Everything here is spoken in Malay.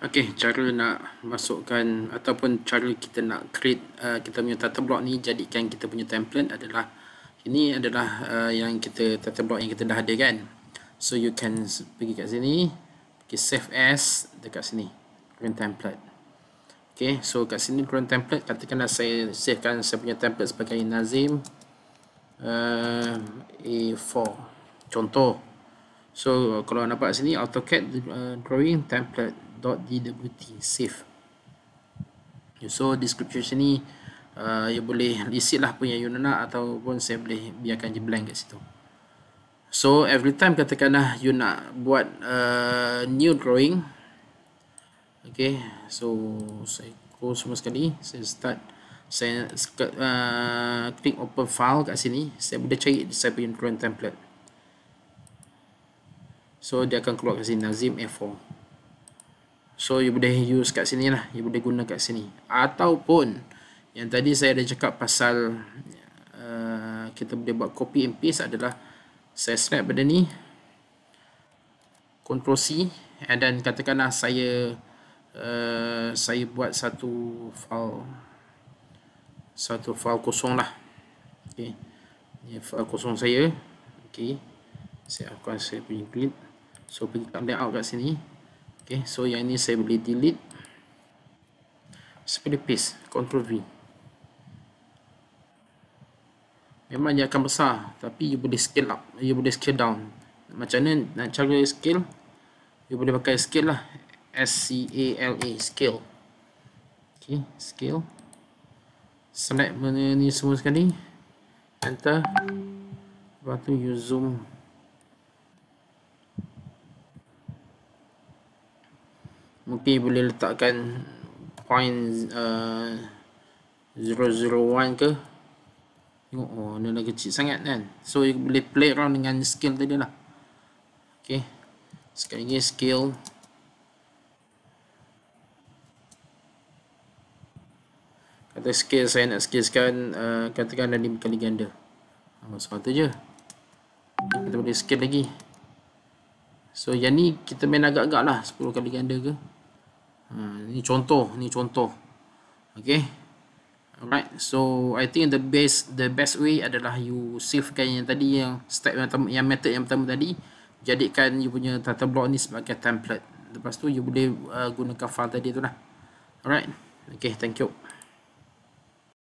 Okey, cara nak masukkan ataupun cara kita nak create uh, kita punya tata blok ni jadikan kita punya template adalah ini adalah uh, yang kita tata blok yang kita dah ada kan. So you can pergi kat sini, pergi save as dekat sini, current template. Okey, so kat sini current template katakanlah saya savekan saya punya template sebagai Nazim uh, A4. Contoh So uh, kalau nampak sini AutoCAD uh, drawing template.dwt save. So description sini uh, boleh boleh lah punya you nak ataupun saya boleh biarkan je blank kat situ. So every time katakanlah you nak buat uh, new drawing Okay, so saya close semua sekali Saya start Saya uh, klik open file kat sini Saya boleh cari saya punya drawing template So dia akan keluar kat sini Nazim F4 So you boleh use kat sini lah You boleh guna kat sini Ataupun Yang tadi saya ada cakap pasal uh, Kita boleh buat copy and paste adalah Saya snap benda ni Ctrl C Dan katakanlah saya uh, Saya buat satu file Satu file kosong lah Okay Ini file kosong saya Okay Saya akan saya punya grid So pergi kat layout kat sini. Okay. So yang ini saya boleh delete. Seperti paste. control V. Memang dia akan besar. Tapi you boleh scale up. You boleh scale down. Macam ni nak cara scale. You boleh pakai scale lah. S-C-A-L-A. scale. Okay. Scale. Select mana ni semua sekali. Enter. Lepas tu you Zoom. mungkin boleh letakkan point uh, 001 ke tengok oh dia dah kecil sangat kan so you boleh play around dengan skill tadi lah ok sekali lagi skill kata skill saya nak skillskan uh, katakan ada 5 kali ganda sebab satu je kita boleh skill lagi so yang ni kita main agak-agak lah 10 kali ganda ke ini ah, contoh ni contoh okay, alright so i think the best the best way adalah you savekan yang tadi yang step yang pertama yang method yang pertama tadi jadikan you punya tata block ni sebagai template lepas tu you boleh uh, gunakan file tadi tu lah alright okay, thank you